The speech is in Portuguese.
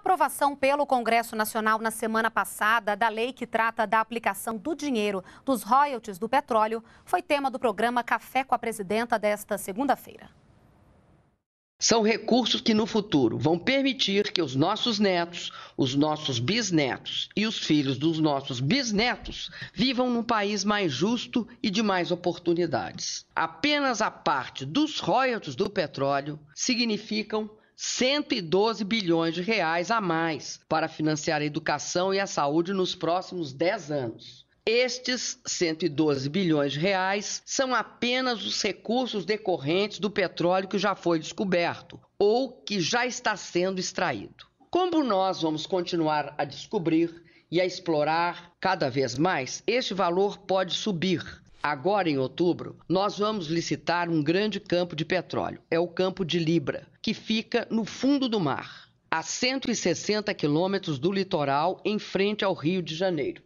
aprovação pelo Congresso Nacional na semana passada da lei que trata da aplicação do dinheiro dos royalties do petróleo foi tema do programa Café com a Presidenta desta segunda-feira. São recursos que no futuro vão permitir que os nossos netos, os nossos bisnetos e os filhos dos nossos bisnetos vivam num país mais justo e de mais oportunidades. Apenas a parte dos royalties do petróleo significam 112 bilhões de reais a mais para financiar a educação e a saúde nos próximos 10 anos. Estes 112 bilhões de reais são apenas os recursos decorrentes do petróleo que já foi descoberto ou que já está sendo extraído. Como nós vamos continuar a descobrir e a explorar cada vez mais, este valor pode subir Agora, em outubro, nós vamos licitar um grande campo de petróleo. É o campo de Libra, que fica no fundo do mar, a 160 quilômetros do litoral, em frente ao Rio de Janeiro.